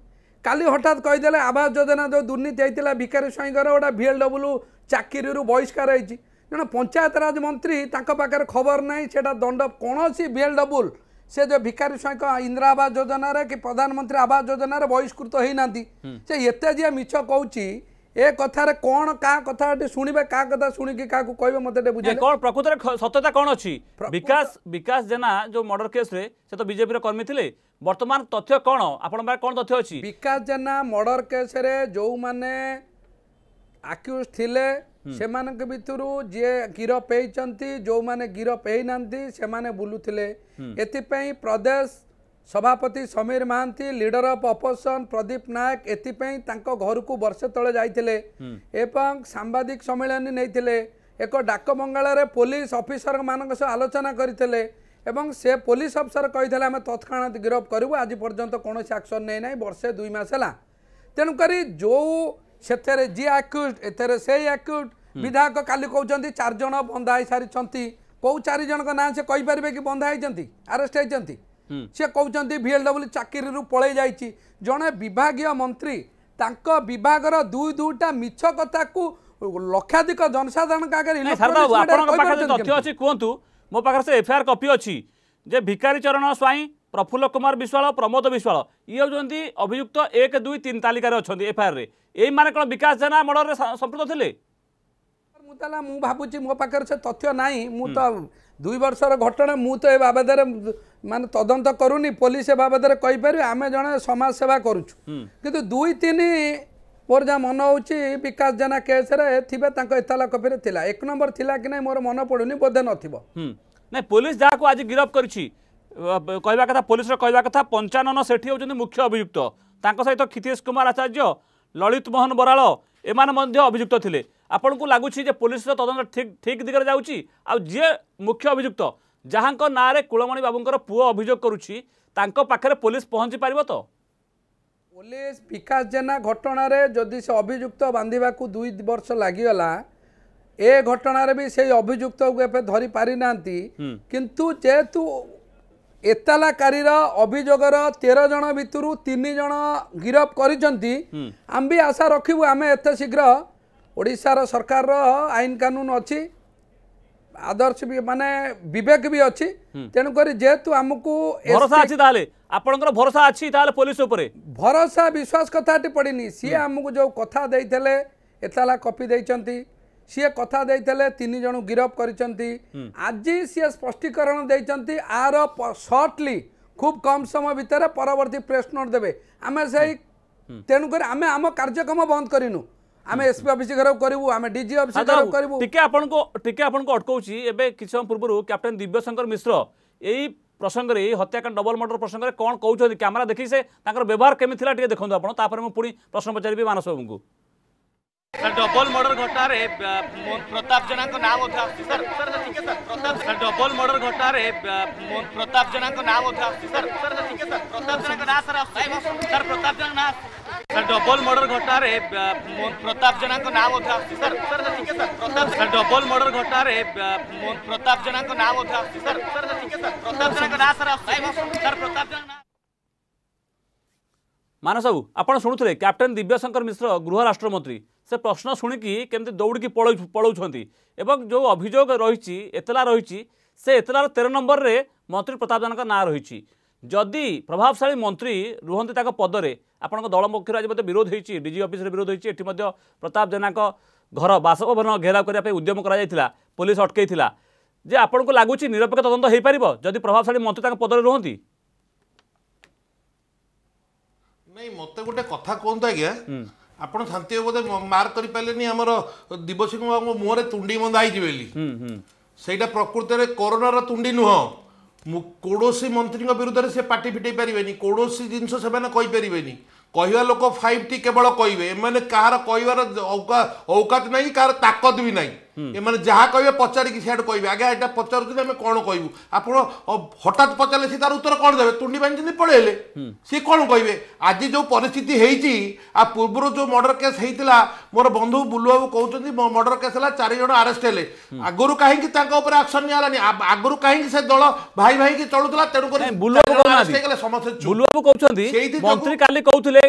କାଲି ହଠାତ୍ କହିଦେଲେ ଆବାସ ଯୋଜନା ଯେଉଁ ଦୁର୍ନୀତି ହେଇଥିଲା ଭିକାରୀ ସ୍ୱାଇଁଙ୍କର ଗୋଟେ ଡବ୍ଲୁ ଚାକିରିରୁ ବହିଷ୍କାର ହେଇଛି ତେଣୁ ପଞ୍ଚାୟତରାଜ ମନ୍ତ୍ରୀ ତାଙ୍କ ପାଖରେ ଖବର ନାହିଁ ସେଇଟା ଦଣ୍ଡ କୌଣସି ଭିଏଲ୍ଡବ୍ଲୁ ସେ ଯେଉଁ ଭିକାରୀ ସ୍ୱାଇଁଙ୍କ ଇନ୍ଦିରା ଆବାସ ଯୋଜନାରେ କି ପ୍ରଧାନମନ୍ତ୍ରୀ ଆବାସ ଯୋଜନାରେ ବହିଷ୍କୃତ ହେଇନାହାନ୍ତି ସେ ଏତେ ଯିଏ ମିଛ କହୁଛି এ কথার কোন কা কথা শুনবে কা কথা শুনিকি কাকু কইবে মতে এটা বুঝে কোন প্রকৃতরে সত্যতা কোন অছি বিকাশ বিকাশ জেনা যে মর্ডর কেস রে সে তো বিজেপি রে কর্মী থিলে বর্তমান তথ্য কোন আপনার পাখে কোন তথ্য অছি বিকাশ জেনা মর্ডর কেস রে যৌ মানে আক্যুজ থিলে ସେମାନଙ୍କ ଭିତରୁ ଯିଏ ଗିରଫ ହେଇଛନ୍ତି ଯେଉଁମାନେ ଗିରଫ ହେଇନାହାନ୍ତି ସେମାନେ ବୁଲୁଥିଲେ ଏଥିପାଇଁ ପ୍ରଦେଶ ସଭାପତି Samir Mohanty leader of opposition Pradeep Nayak ଏଥିପାଇଁ ତାଙ୍କ ଘରକୁ ବର୍ଷେ ତଳେ ଯାଇଥିଲେ ଏବଂ ସାମ୍ବାଦିକ ସମ୍ମିଳନୀ ନେଇଥିଲେ ଏକ ଡାକ ବଙ୍ଗାଳରେ ପୋଲିସ ଅଫିସରମାନଙ୍କ ସହ ଆଲୋଚନା କରିଥିଲେ ଏବଂ ସେ ପୋଲିସ ଅଫିସର କହିଥିଲେ ଆମେ ତତ୍କ୍ଷଣାତ୍ ଗିରଫ କରିବୁ ଆଜି ପର୍ଯ୍ୟନ୍ତ କୌଣସି ଆକ୍ସନ୍ ନେଇ ନାହିଁ ବର୍ଷେ ଦୁଇ ମାସ ହେଲା ତେଣୁକରି ଯେଉଁ ସେଥିରେ ଯିଏ ଆକ୍ୟୁଜ୍ଡ ଏଥିରେ ସେଇ ଆକ୍ୟୁଜ୍ଡ ବିଧାୟକ କାଲି କହୁଛନ୍ତି ଚାରିଜଣ ବନ୍ଧା ହେଇସାରିଛନ୍ତି କେଉଁ ଚାରିଜଣଙ୍କ ନାଁ ସେ କହିପାରିବେ କି ବନ୍ଧା ହେଇଛନ୍ତି ଆରେଷ୍ଟ ହେଇଛନ୍ତି ସେ କହୁଛନ୍ତି ଭି ଏଲ୍ ଡବ୍ଲ୍ୟୁ ଚାକିରିରୁ ପଳାଇ ଯାଇଛି ଜଣେ ବିଭାଗୀୟ ମନ୍ତ୍ରୀ ତାଙ୍କ ବିଭାଗର ଦୁଇ ଦୁଇଟା ମିଛ କଥାକୁ ଲକ୍ଷାଧିକ ଜନସାଧାରଣଙ୍କ ଆଗରେ ତଥ୍ୟ ଅଛି କୁହନ୍ତୁ ମୋ ପାଖରେ ସେ ଏଫ୍ଆଇଆର୍ କପି ଅଛି ଯେ ଭିକାରୀ ଚରଣ ସ୍ୱାଇଁ ପ୍ରଫୁଲ୍ଲ କୁମାର ବିଶ୍ୱାଳ ପ୍ରମୋଦ ବିଶ୍ୱାଳ ଇଏ ହେଉଛନ୍ତି ଅଭିଯୁକ୍ତ ଏକ ଦୁଇ ତିନି ତାଲିକାରେ ଅଛନ୍ତି ଏଫ୍ଆଇଆର୍ରେ ଏଇମାନେ କ'ଣ ବିକାଶ ଜେନା ମର୍ଡ଼ରରେ ସମ୍ପୃକ୍ତ ଥିଲେ ମୁଁ ତାହେଲେ ମୁଁ ଭାବୁଛି ମୋ ପାଖରେ ସେ ତଥ୍ୟ ନାହିଁ ମୁଁ ତ ଦୁଇ ବର୍ଷର ଘଟଣା ମୁଁ ତ ଏ ବାବଦରେ ମାନେ ତଦନ୍ତ କରୁନି ପୋଲିସ ଏ ବାବଦରେ କହିପାରିବି ଆମେ ଜଣେ ସମାଜ ସେବା କରୁଛୁ କିନ୍ତୁ ଦୁଇ ତିନି ମୋର ଯାହା ମନ ହେଉଛି ବିକାଶ ଜେନା କେସ୍ରେ ଥିବେ ତାଙ୍କ ଏତଲା କପିରେ ଥିଲା ଏକ ନମ୍ବର ଥିଲା କି ନାହିଁ ମୋର ମନେ ପଡ଼ୁନି ବୋଧେ ନଥିବ ନାଇଁ ପୋଲିସ ଯାହାକୁ ଆଜି ଗିରଫ କରିଛି କହିବା କଥା ପୋଲିସର କହିବା କଥା ପଞ୍ଚାନନ ସେଠି ହେଉଛନ୍ତି ମୁଖ୍ୟ ଅଭିଯୁକ୍ତ ତାଙ୍କ ସହିତ କ୍ଷିତେଶ କୁମାର ଆଚାର୍ଯ୍ୟ ଲଳିତ ମୋହନ ବରାଳ ଏମାନେ ମଧ୍ୟ ଅଭିଯୁକ୍ତ ଥିଲେ ଆପଣଙ୍କୁ ଲାଗୁଛି ଯେ ପୋଲିସର ତଦନ୍ତ ଠିକ୍ ଠିକ୍ ଦିଗରେ ଯାଉଛି ଆଉ ଯିଏ ମୁଖ୍ୟ ଅଭିଯୁକ୍ତ ଯାହାଙ୍କ ନାଁରେ କୁଳମଣି ବାବୁଙ୍କର ପୁଅ ଅଭିଯୋଗ କରୁଛି ତାଙ୍କ ପାଖରେ ପୋଲିସ ପହଞ୍ଚି ପାରିବ ତ ପୋଲିସ ବିକାଶ ଜେନା ଘଟଣାରେ ଯଦି ସେ ଅଭିଯୁକ୍ତ ବାନ୍ଧିବାକୁ ଦୁଇ ବର୍ଷ ଲାଗିଗଲା ଏ ଘଟଣାରେ ବି ସେଇ ଅଭିଯୁକ୍ତକୁ ଏବେ ଧରି ପାରିନାହାନ୍ତି କିନ୍ତୁ ଯେହେତୁ ଏତାଲାକାରୀର ଅଭିଯୋଗର ତେର ଜଣ ଭିତରୁ ତିନି ଜଣ ଗିରଫ କରିଛନ୍ତି ଆମେ ବି ଆଶା ରଖିବୁ ଆମେ ଏତେ ଶୀଘ୍ର ଓଡ଼ିଶାର ସରକାରର ଆଇନ କାନୁନ ଅଛି ଆଦର୍ଶ ବି ମାନେ ବିବେକ ବି ଅଛି ତେଣୁକରି ଯେହେତୁ ଆମକୁ ଭରସା ଅଛି ତାହେଲେ ଆପଣଙ୍କର ଭରସା ଅଛି ତାହେଲେ ପୋଲିସ ଉପରେ ଭରସା ବିଶ୍ୱାସ କଥାଟି ପଡ଼ିନି ସିଏ ଆମକୁ ଯେଉଁ କଥା ଦେଇଥିଲେ ଏତାଲା କପି ଦେଇଛନ୍ତି ସିଏ କଥା ଦେଇଥିଲେ ତିନି ଜଣ ଗିରଫ କରିଛନ୍ତି ଆଜି ସିଏ ସ୍ପଷ୍ଟୀକରଣ ଦେଇଛନ୍ତି ଆର ସର୍ଟଲି খুব কম সময় ভিতরে পরবর্তী প্রেস নোট দেবে আমি সেই তেণুকরি আমি আম কার্যক্রম বন্ধ করিনু ଆମେ ଏସ୍ପି ଅଫିସ ଘେରାଉ କରିବୁ ଆମେ ଡିଜି ଅଫିସ ଘେରାଉ କରିବୁ ଟିକେ ଆପଣଙ୍କୁ ଟିକେ ଆପଣଙ୍କୁ ଅଟକଉଛି ଏବେ କିଛି ସମୟ ପୂର୍ବରୁ କ୍ୟାପ୍ଟେନ୍ ଦିବ୍ୟଶଙ୍କର ମିଶ୍ର ଏଇ ପ୍ରସଙ୍ଗରେ ଏଇ ହତ୍ୟାକାଣ୍ଡ ଡବଲ ମର୍ଡର ପ୍ରସଙ୍ଗରେ କ'ଣ କହୁଛନ୍ତି କ୍ୟାମେରା ଦେଖି ସେ ତାଙ୍କର ବ୍ୟବହାର କେମିତି ଥିଲା ଟିକେ ଦେଖନ୍ତୁ ଆପଣ ତାପରେ ମୁଁ ପୁଣି ପ୍ରଶ୍ନ ପଚାରିବି ମାନସ ବାବୁଙ୍କୁ डबल मर्डर घटना रे प्रताप जेना नाम sir sir Pratap sir double murder घटना रे प्रताप जेना नाम सर सर प्रताप जेना ना सर सर प्रताप जेना ना सर डबल मर्डर घटना रे प्रताप जेना नाम sir sir Pratap sir double murder घटना रे प्रताप जेना नाम सर सर प्रताप जेना ना सर सर प्रताप जेना मानसबू आपत शुणुते कैप्टेन दिव्यशंकर मिश्र गृह राष्ट्रमंत्री ସେ ପ୍ରଶ୍ନ ଶୁଣିକି କେମିତି ଦୌଡ଼ିକି ପଳଉ ପଳାଉଛନ୍ତି ଏବଂ ଯେଉଁ ଅଭିଯୋଗ ରହିଛି ଏତଲା ରହିଛି ସେ ଏତଲାର ତେର ନମ୍ବରରେ ମନ୍ତ୍ରୀ ପ୍ରତାପ ଜାନଙ୍କ ନାଁ ରହିଛି ଯଦି ପ୍ରଭାବଶାଳୀ ମନ୍ତ୍ରୀ ରୁହନ୍ତି ତାଙ୍କ ପଦରେ ଆପଣଙ୍କ ଦଳ ପକ୍ଷରୁ ଆଜି ମଧ୍ୟ ବିରୋଧ ହୋଇଛି ଡିଜି ଅଫିସରେ ବିରୋଧ ହୋଇଛି ଏଠି ମଧ୍ୟ ପ୍ରତାପ ଜେନାଙ୍କ ଘର ବାସଭବନ ଘେରାଉ କରିବା ପାଇଁ ଉଦ୍ୟମ କରାଯାଇଥିଲା ପୋଲିସ ଅଟକେଇଥିଲା ଯେ ଆପଣଙ୍କୁ ଲାଗୁଛି ନିରପେକ୍ଷ ତଦନ୍ତ ହୋଇପାରିବ ଯଦି ପ୍ରଭାବଶାଳୀ ମନ୍ତ୍ରୀ ତାଙ୍କ ପଦରେ ରୁହନ୍ତି ନାଇଁ ମୋତେ ଗୋଟେ କଥା କୁହନ୍ତୁ ଆଜ୍ଞା ଆପଣ ଶାନ୍ତି ବୋଧେ ମାର୍କ କରିପାରିଲେନି ଆମର ଦିବ୍ୟସିଂହ ବାବୁଙ୍କ ମୁହଁରେ ତୁଣ୍ଡି ବନ୍ଧା ହେଇଛି ବୋଲି ସେଇଟା ପ୍ରକୃତରେ କରୋନାର ତୁଣ୍ଡି ନୁହଁ କୌଣସି ମନ୍ତ୍ରୀଙ୍କ ବିରୁଦ୍ଧରେ ସେ ପାର୍ଟି ଫିଟେଇ ପାରିବେନି କୌଣସି ଜିନିଷ ସେମାନେ କହିପାରିବେନି କହିବା ଲୋକ ଫାଇଭ୍ ଟି କେବଳ କହିବେ ଏମାନେ କାହାର କହିବାର ଔକାତ ନାହିଁ କାହାର ତାକତ ବି ନାହିଁ ଏମାନେ ଯାହା କହିବେ ପଚାରିକି ସିଆଡ଼େ କହିବେ ଆଜ୍ଞା ଏଇଟା ପଚାରୁଛନ୍ତି ଆମେ କ'ଣ କହିବୁ ଆପଣ ହଠାତ୍ ପଚାରିଲେ ସେ ତାର ଉତ୍ତର କ'ଣ ଦେବେ ତୁଣ୍ଡି ବାନ୍ଧିଛନ୍ତି ପଳେଇଲେ ସିଏ କ'ଣ କହିବେ ଆଜି ଯେଉଁ ପରିସ୍ଥିତି ହେଇଛି ଆଉ ପୂର୍ବରୁ ଯେଉଁ ମର୍ଡ଼ର କେସ୍ ହେଇଥିଲା ମୋର ବନ୍ଧୁ ବୁଲୁବାବୁ କହୁଛନ୍ତି ମର୍ଡ଼ର କେସ୍ ହେଲା ଚାରିଜଣ ଆରେଷ୍ଟ ହେଲେ ଆଗରୁ କାହିଁକି ତାଙ୍କ ଉପରେ ଆକ୍ସନ୍ ନିଆହେଲାନି ଆଗରୁ କାହିଁକି ସେ ଦଳ ଭାଇ ଭାଇକି ଚଳୁଥିଲା ତେଣୁକରି ବୁଲୁବାବୁ କହୁଛନ୍ତି ମନ୍ତ୍ରୀ କାଲି କହୁଥିଲେ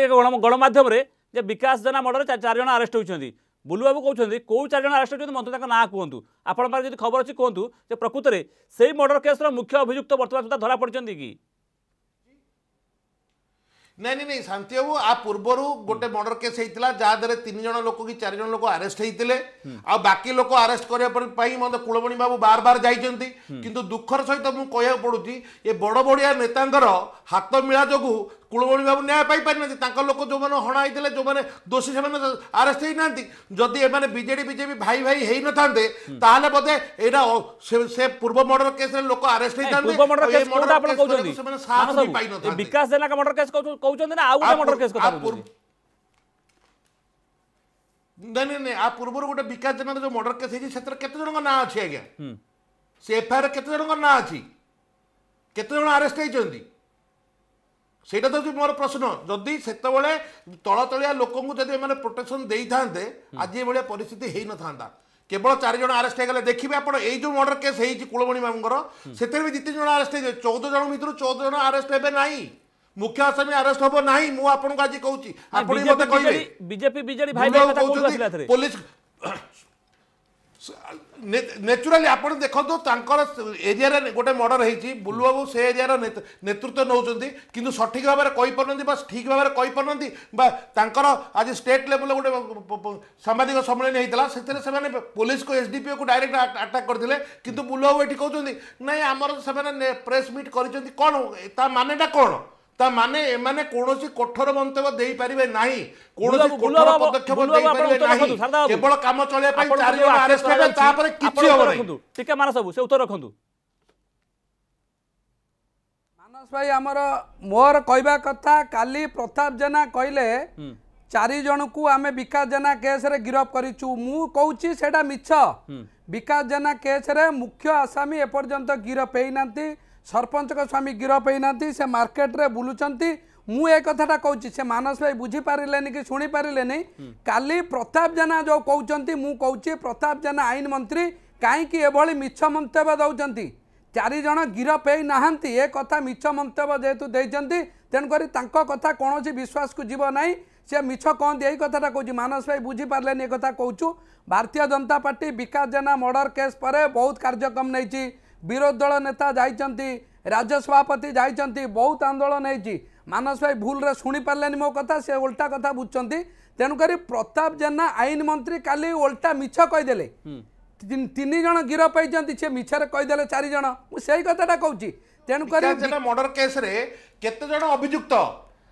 ଗଣମାଧ୍ୟମରେ ଯେ ବିକାଶ ଜେନା ମର୍ଡ଼ର ଚାରିଜଣ ଆରେଷ୍ଟ ହୋଇଛନ୍ତି ବୁଲୁବାବୁ କହୁଛନ୍ତି କେଉଁ ଚାରିଜଣ ଆରେଷ୍ଟ ହୋଇଛନ୍ତି ମଧ୍ୟ ତାଙ୍କ ନାଁ କୁହନ୍ତୁ ଆପଣଙ୍କ ପାଖରେ ଯଦି ଖବର ଅଛି କୁହନ୍ତୁ ଯେ ପ୍ରକୃତରେ ସେଇ ମର୍ଡ଼ର କେସ୍ର ମୁଖ୍ୟ ଅଭିଯୁକ୍ତ ବର୍ତ୍ତମାନ ସୁଦ୍ଧା ଧରାପଡ଼ିଛନ୍ତି କି ନାଇଁ ନାଇଁ ନାଇଁ ଶାନ୍ତି ବାବୁ ଆ ପୂର୍ବରୁ ଗୋଟେ ମର୍ଡର କେସ୍ ହେଇଥିଲା ଯାହାଦ୍ୱାରା ତିନି ଜଣ ଲୋକ କି ଚାରି ଜଣ ଲୋକ ଆରେଷ୍ଟ ହେଇଥିଲେ ଆଉ ବାକି ଲୋକ ଆରେଷ୍ଟ କରିବା ପାଇଁ ମଧ୍ୟ କୁଳମଣି ବାବୁ ବାର ବାର ଯାଇଛନ୍ତି କିନ୍ତୁ ଦୁଃଖର ସହିତ ମୁଁ କହିବାକୁ ପଡୁଛି ଏ ବଡ଼ ବଡ଼ିଆ ନେତାଙ୍କର ହାତ ମିଳା ଯୋଗୁଁ কুলমণি বাবু ন্যায় পারি না তাঁর লোক যে হণা হয়েছিল যে দোষী সে আরেস্ট হয়ে না যদি এমনি বিজেডি বিজেপি ভাই ভাই হয়ে নথান্তে তাহলে বোধে এটা সে পূর্ব মর্ডর কেস লোক আরেস্ট হয়ে থাকতে পূর্ব মর্ডর কেস কোটা আপন কইছেন বিকাশ দেনাকা মর্ডর কেস না আউ মর্ডর কেস কথা ନାଇଁ ନାଇଁ ନାଇଁ ପୂର୍ବରୁ ଗୋଟେ ବିକାଶ ଜେନାର ଯେଉଁ ମର୍ଡର କେସ୍ ହେଇଛି ସେଥିରେ କେତେ ନାଁ ଅଛି ଆଜ୍ଞା ସେ ଏଫଆଇଆର୍ କେତେ ଜଣଙ୍କ ନାଁ ଅଛି କେତେ ଆରେଷ୍ଟ ହେଇଛନ୍ତି ସେଇଟା ତ ହେଉଛି ମୋର ପ୍ରଶ୍ନ ଯଦି ସେତେବେଳେ ତଳତଳିଆ ଲୋକଙ୍କୁ ଯଦି ଏମାନେ ପ୍ରୋଟେକ୍ସନ୍ ଦେଇଥାନ୍ତେ ଆଜି ଏଭଳିଆ ପରିସ୍ଥିତି ହେଇନଥାନ୍ତା କେବଳ ଚାରି ଜଣ ଆରେଷ୍ଟ ହେଇଗଲେ ଦେଖିବେ ଆପଣ ଏଇ ଯେଉଁ ମର୍ଡର କେସ୍ ହେଇଛି କୁଳମଣି ବାବୁଙ୍କର ସେଥିରେ ବି ଦି ତିନି ଜଣ ଆରେଷ୍ଟ ହେଇଯିବେ ଚଉଦ ଜଣ ଭିତରୁ ଚଉଦ ଜଣ ଆରେଷ୍ଟ ହେବେ ନାହିଁ ମୁଖ୍ୟ ଆସାମୀ ଆରେଷ୍ଟ ହବ ନାହିଁ ମୁଁ ଆପଣଙ୍କୁ ଆଜି କହୁଛି ଆପଣ ମତେ କହିବେ ବିଜେପି ବିଜେଡି ଭାଇ କହୁଛନ୍ତି ପୋଲିସ ନେଚୁରାଲି ଆପଣ ଦେଖନ୍ତୁ ତାଙ୍କର ଏରିଆରେ ଗୋଟେ ମର୍ଡ଼ର ହେଇଛି ବୁଲୁବାବୁ ସେ ଏରିଆର ନେତୃତ୍ୱ ନେଉଛନ୍ତି କିନ୍ତୁ ସଠିକ୍ ଭାବରେ କହିପାରୁନାହାନ୍ତି ବା ଠିକ୍ ଭାବରେ କହିପାରୁନାହାନ୍ତି ବା ତାଙ୍କର ଆଜି ଷ୍ଟେଟ୍ ଲେବୁଲ୍ର ଗୋଟେ ସାମ୍ବାଦିକ ସମ୍ମିଳନୀ ହେଇଥିଲା ସେଥିରେ ସେମାନେ ପୋଲିସକୁ ଏସ୍ଡିପିଓକୁ ଡାଇରେକ୍ଟ ଆଟାକ୍ କରିଥିଲେ କିନ୍ତୁ ବୁଲୁବାବୁ ଏଠି କହୁଛନ୍ତି ନାଇଁ ଆମର ସେମାନେ ପ୍ରେସ୍ ମିଟ୍ କରିଛନ୍ତି କ'ଣ ତା ମାନେଟା କ'ଣ ତା ମାନେ ଏମାନେ କୌଣସି କୋଠର ମନ୍ତବ୍ୟ ଦେଇପାରିବେ ନାହିଁ କୌଣସି କୋଠର ପଦକ୍ଷେପ ଦେଇପାରିବେ ନାହିଁ କେବଳ କାମ ଚଳେଇବା ପାଇଁ ଚାରି ଜଣ ଆରେଷ୍ଟ ହେବେ ତାପରେ କିଛି ହେବ ନାହିଁ ଟିକେ ମାନ ସବୁ ସେ ଉତ୍ତର ରଖନ୍ତୁ ମାନସ ଭାଇ ଆମର ମୋର କହିବା କଥା କାଲି ପ୍ରତାପ ଜେନା କହିଲେ ଚାରି ଜଣଙ୍କୁ ଆମେ ବିକାଶ ଜେନା କେସରେ ଗିରଫ କରିଛୁ ମୁଁ କହୁଛି ସେଇଟା ମିଛ ବିକାଶ ଜେନା କେସରେ ମୁଖ୍ୟ ଆସାମୀ ଏପର୍ଯ୍ୟନ୍ତ ଗିରଫ ହେଇନାହାନ୍ତି सरपंच स्वामी गिरफ होना से मार्केट रे बुलुंट ମୁଁ ଏ କଥାଟା କହୁଛି ସେ ମାନସ ଭାଇ ବୁଝିପାରିଲେନି କି ଶୁଣିପାରିଲେନି କାଲି ପ୍ରତାପ ଜେନା ଯେଉଁ କହୁଛନ୍ତି ମୁଁ କହୁଛି ପ୍ରତାପ ଜେନା ଆଇନ ମନ୍ତ୍ରୀ କାହିଁକି ଏଭଳି ମିଛ ମନ୍ତବ୍ୟ ଦେଉଛନ୍ତି ଚାରିଜଣ ଗିରଫ ହେଇନାହାନ୍ତି ଏ କଥା ମିଛ ମନ୍ତବ୍ୟ ଯେହେତୁ ଦେଇଛନ୍ତି ତେଣୁକରି ତାଙ୍କ କଥା କୌଣସି ବିଶ୍ୱାସକୁ ଯିବ ନାହିଁ ସେ ମିଛ କହନ୍ତି ଏଇ କଥାଟା କହୁଛି ମାନସ ଭାଇ ବୁଝିପାରିଲେନି ଏ କଥା କହୁଛୁ Bharatiya Janata party Bikash Jena murder case ପରେ ବହୁତ କାର୍ଯ୍ୟକ୍ରମ ନେଇଛି ବିରୋଧୀ ଦଳ ନେତା ଯାଇଛନ୍ତି ରାଜ୍ୟ ସଭାପତି ଯାଇଛନ୍ତି ବହୁତ ଆନ୍ଦୋଳନ ହେଇଛି ମାନସ ଭାଇ ଭୁଲରେ ଶୁଣିପାରିଲେନି ମୋ କଥା ସେ ଓଲଟା କଥା ବୁଝୁଛନ୍ତି ତେଣୁକରି ପ୍ରତାପ ଜେନା ଆଇନ ମନ୍ତ୍ରୀ କାଲି ଓଲଟା ମିଛ କହିଦେଲେ ତିନି ଜଣ ଗିରଫ ହେଇଛନ୍ତି ସେ ମିଛରେ କହିଦେଲେ ଚାରି ଜଣ ମୁଁ ସେଇ କଥାଟା କହୁଛି ତେଣୁକରି ମର୍ଡର କେସ୍ରେ କେତେ ଜଣ ଅଭିଯୁକ୍ତ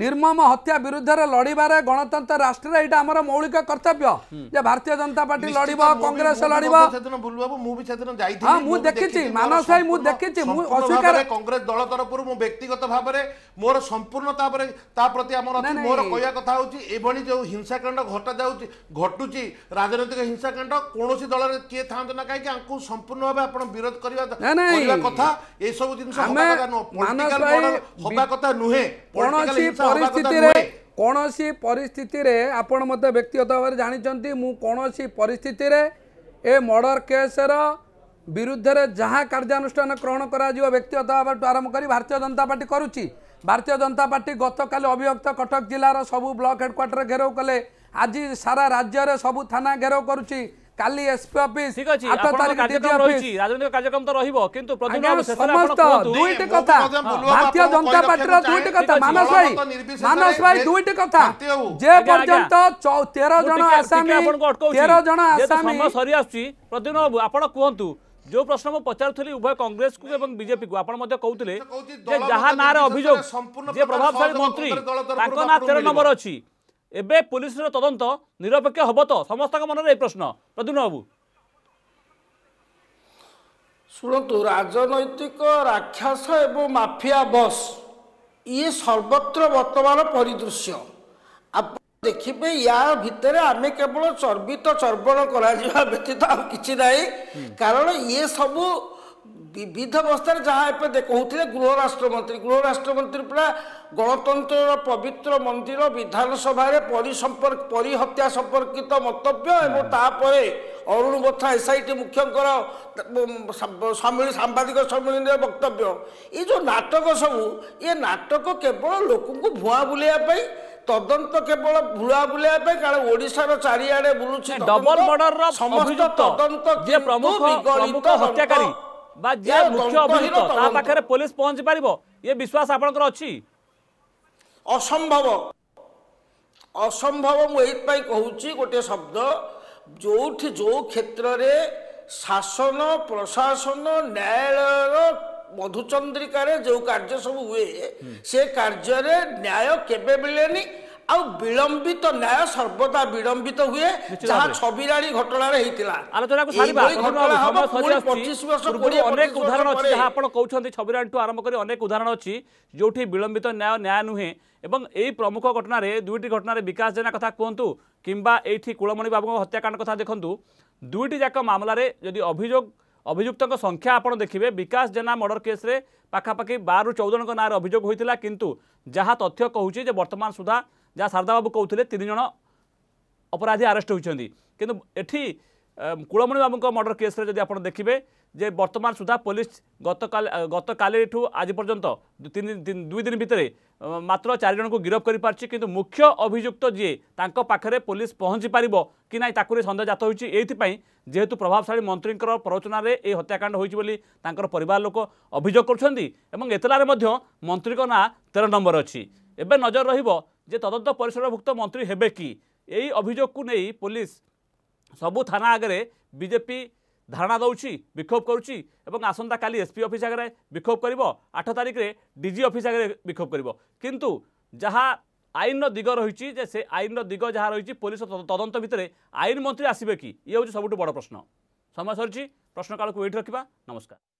ନିର୍ମମ ହତ୍ୟା ବିରୁଦ୍ଧରେ ଲଢ଼ିବାରେ ଗଣତନ୍ତ୍ର ରାଷ୍ଟ୍ରରେ ଏଇଟା ଆମର ମୌଳିକ କର୍ତ୍ତବ୍ୟ ଯେ ଭାରତୀୟ ଜନତା ପାର୍ଟି ଲଢିବ କଂଗ୍ରେସ ଲଢିବ ହଁ ମୁଁ ଦେଖିଛି ମାନସ ଭାଇ ମୁଁ ଦେଖିଛି ମୁଁ ଅସ୍ୱୀକାର କଂଗ୍ରେସ ଦଳ ତରଫରୁ ମୁଁ ବ୍ୟକ୍ତିଗତ ଭାବରେ ମୋର ସମ୍ପୂର୍ଣ୍ଣ ତାପରେ ତା ପ୍ରତି ଆମର ମୋର କହିବା କଥା ହଉଛି ଏଭଳି ଯେଉଁ ହିଂସାକାଣ୍ଡ ଘଟା ଯାଉଛି ଘଟୁଛି ରାଜନୈତିକ ହିଂସାକାଣ୍ଡ କୌଣସି ଦଳରେ କିଏ ଥାନ୍ତୁ ନା କାହିଁକି ଆଙ୍କୁ ସମ୍ପୂର୍ଣ୍ଣ ଭାବେ ଆପଣ ବିରୋଧ କରିବା କଥା ଏସବୁ ଜିନିଷ ହବା କଥା ନୁହେଁ କୌଣସି ପରିସ୍ଥିତିରେ କୌଣସି ପରିସ୍ଥିତିରେ ଆପଣ ମୋତେ ବ୍ୟକ୍ତିଗତ ଭାବରେ ଜାଣିଛନ୍ତି ମୁଁ କୌଣସି ପରିସ୍ଥିତିରେ ଏ ମର୍ଡ଼ର କେସ୍ର ବିରୁଦ୍ଧରେ ଯାହା କାର୍ଯ୍ୟାନୁଷ୍ଠାନ ଗ୍ରହଣ କରାଯିବ ବ୍ୟକ୍ତିଗତ ଭାବଠୁ ଆରମ୍ଭ କରି ଭାରତୀୟ ଜନତା ପାର୍ଟି କରୁଛି ଭାରତୀୟ ଜନତା ପାର୍ଟି ଗତକାଲି ଅଭିଭକ୍ତ କଟକ ଜିଲ୍ଲାର ସବୁ ବ୍ଲକ୍ ହେଡ଼କ୍ୱାର୍ଟର ଘେରାଉ କଲେ ଆଜି ସାରା ରାଜ୍ୟରେ ସବୁ ଥାନା ଘେରାଉ କରୁଛି কালি এসপি অফিস ঠিক আছে আট তারিখ ডিজি অফিস রাজনৈতিক কার্যক্রম তো রহিব কিন্তু সমস্ত দুইটি কথা ভারতীয় জনতা পার্টির দুইটি কথা মানস ভাই মানস ভাই দুইটি কথা যে পর্যন্ত 13 জন আসামি 13 জন আসামি সময় সরি আসছি প্রদ্যুম্ন বাবু আপনা কুহন্তু যে প্রশ্ন মু পচারুলি উভয় কংগ্রেস কু এবং বিজেপি কু আপনার মধ্যে কৌলে যে যাহা নাঁরে অভিযোগ যে প্রভাবশালী মন্ত্রী তাঁর নাঁ তেরো নম্বর অছি ଏବେ ପୋଲିସର ତଦନ୍ତ ନିରପେକ୍ଷ ହେବ ତ ସମସ୍ତଙ୍କ ମନରେ ଏ ପ୍ରଶ୍ନ ପ୍ରଦ୍ୟୁନ ବାବୁ ଶୁଣନ୍ତୁ ରାଜନୈତିକ ରାକ୍ଷସ ଏବଂ ମାଫିଆ ବସ୍ ଇଏ ସର୍ବତ୍ର ବର୍ତ୍ତମାନ ପରିଦୃଶ୍ୟ ଆପଣ ଦେଖିବେ ୟା ଭିତରେ ଆମେ କେବଳ ଚର୍ବିତ ଚର୍ବଣ କରାଯିବା ବ୍ୟତୀତ ଆଉ କିଛି ନାହିଁ କାରଣ ଇଏ ସବୁ ବିବିଧ ଅବସ୍ଥାରେ ଯାହା ଏବେ କହୁଥିଲେ ଗୃହ ରାଷ୍ଟ୍ରମନ୍ତ୍ରୀ ଗୃହ ରାଷ୍ଟ୍ରମନ୍ତ୍ରୀ ପୁରା ଗଣତନ୍ତ୍ରର ପବିତ୍ର ମନ୍ଦିର ବିଧାନସଭାରେ ପରିସମ୍ପର୍କ ପରିହତ୍ୟା ସମ୍ପର୍କିତ ମନ୍ତବ୍ୟ ଏବଂ ତାପରେ ଅରୁଣ ବୋଥା ଏସ୍ଆଇଟି ମୁଖ୍ୟଙ୍କର ସମ୍ମିଳୀ ସାମ୍ବାଦିକ ସମ୍ମିଳନୀରେ ବକ୍ତବ୍ୟ ଏ ଯେଉଁ ନାଟକ ସବୁ ଏ ନାଟକ କେବଳ ଲୋକଙ୍କୁ ଭୁଆ ବୁଲେଇବା ପାଇଁ ତଦନ୍ତ କେବଳ ଭୁଳା ବୁଲେଇବା ପାଇଁ କାରଣ ଓଡ଼ିଶାର ଚାରିଆଡ଼େ ବୁଲୁଛି ଡବଲ ବର୍ଡରର ସମସ୍ତ ତଦନ୍ତ ପ୍ରମୁଖ ହତ୍ୟାକାରୀ বা ଯିଏ ମୁଖ୍ୟ ଅଭିଯୁକ୍ତ ତା ପାଖରେ ପୋଲିସ ପହଞ୍ଚି ପାରିବ ଏ ବିଶ୍ୱାସ ଆପଣଙ୍କର ଅଛି ଅସମ୍ଭବ ଅସମ୍ଭବ ମୁଁ ଏଇଥିପାଇଁ କହୁଛି ଗୋଟିଏ ଶବ୍ଦ ଯେଉଁଠି ଯେଉଁ କ୍ଷେତ୍ରରେ ଶାସନ ପ୍ରଶାସନ ନ୍ୟାୟାଳୟର ମଧୁଚନ୍ଦ୍ରିକାରେ ଯେଉଁ କାର୍ଯ୍ୟ ସବୁ ହୁଏ ସେ କାର୍ଯ୍ୟରେ ନ୍ୟାୟ କେବେ ମିଳେନି ଆଉ ବିଳମ୍ବିତ ନ୍ୟାୟ ସର୍ବଦା ବିଳମ୍ବିତ ହୁଏ ଯାହା ଛବିରାଣୀ ଘଟଣାରେ ହେଇଥିଲା ଅନେକ ଉଦାହରଣ ଅଛି ଯାହା ଆପଣ କହୁଛନ୍ତି ଛବିରାଣୀଠୁ ଆରମ୍ଭ କରି ଅନେକ ଉଦାହରଣ ଅଛି ଯୋଉଠି ବିଳମ୍ବିତ ନ୍ୟାୟ ନ୍ୟାୟ ନୁହେଁ ଏବଂ ଏହି ପ୍ରମୁଖ ଘଟଣାରେ ଦୁଇଟି ଘଟଣାରେ ବିକାଶ ଜେନା କଥା କୁହନ୍ତୁ କିମ୍ବା ଏଇଠି କୁଳମଣି ବାବୁଙ୍କ ହତ୍ୟାକାଣ୍ଡ କଥା ଦେଖନ୍ତୁ ଦୁଇଟି ଯାକ ମାମଲାରେ ଯଦି ଅଭିଯୋଗ ଅଭିଯୁକ୍ତଙ୍କ ସଂଖ୍ୟା ଆପଣ ଦେଖିବେ ବିକାଶ ଜେନା ମର୍ଡ଼ର କେସ୍ରେ ପାଖାପାଖି ବାରରୁ ଚଉଦ ଜଣଙ୍କ ନାଁରେ ଅଭିଯୋଗ ହୋଇଥିଲା କିନ୍ତୁ ଯାହା ତଥ୍ୟ କହୁଛି ଯେ ବର୍ତ୍ତମାନ ସୁଦ୍ଧା যা ଶାରଦାବାବୁ କହୁଥିଲେ ତିନି ଜଣ ଅପରାଧୀ ଆରେଷ୍ଟ ହୋଇଛନ୍ତି କିନ୍ତୁ ଏଠି କୁଳମଣି ବାବୁଙ୍କ ମର୍ଡ଼ର କେସ୍ରେ ଯଦି ଆପଣ ଦେଖିବେ ଯେ ବର୍ତ୍ତମାନ ସୁଦ୍ଧା ପୋଲିସ ଗତକାଲି ଗତକାଲିଠୁ ଆଜି ପର୍ଯ୍ୟନ୍ତ ତିନି ଦୁଇ ଦିନ ଭିତରେ ମାତ୍ର ଚାରିଜଣଙ୍କୁ ଗିରଫ କରିପାରିଛି କିନ୍ତୁ ମୁଖ୍ୟ ଅଭିଯୁକ୍ତ ଯିଏ ତାଙ୍କ ପାଖରେ ପୋଲିସ ପହଞ୍ଚି ପାରିବ କି ନାହିଁ ତାକୁ ନେଇ ସନ୍ଦେହ ଜାତ ହୋଇଛି ଏଇଥିପାଇଁ ଯେହେତୁ ପ୍ରଭାବଶାଳୀ ମନ୍ତ୍ରୀଙ୍କର ପ୍ରରୋଚନାରେ ଏହି ହତ୍ୟାକାଣ୍ଡ ହୋଇଛି ବୋଲି ତାଙ୍କର ପରିବାର ଲୋକ ଅଭିଯୋଗ କରୁଛନ୍ତି ଏବଂ ଏତଲାରେ ମଧ୍ୟ ମନ୍ତ୍ରୀଙ୍କ ନାଁ ତେର ନମ୍ବର ଅଛି ଏବେ ନଜର ରହିବ যে তদন্ত পরিসরভুক্ত মন্ত্রী হবে কি এই অভিযোগকু নেই পুলিশ সবু থানা আগে বিজেপি ধারণা দৌছি বিক্ষোভ করুছি এবং আসন্তা কালি এসপি অফিস আগে বিক্ষোভ করব আঠ তারিখে ডিজি অফিস আগে বিক্ষোভ করব কিন্তু যাহা আইনর দিগ রয়েছে যে সে আইনর দিগ যা রয়েছে পুলিশ তদন্ত ভিতরে আইন মন্ত্রী আসবে কি ইয়ে হচ্ছে সবুঠ বড় প্রশ্ন সময় সরিছি প্রশ্নকালকে ওইটি রাখা নমস্কার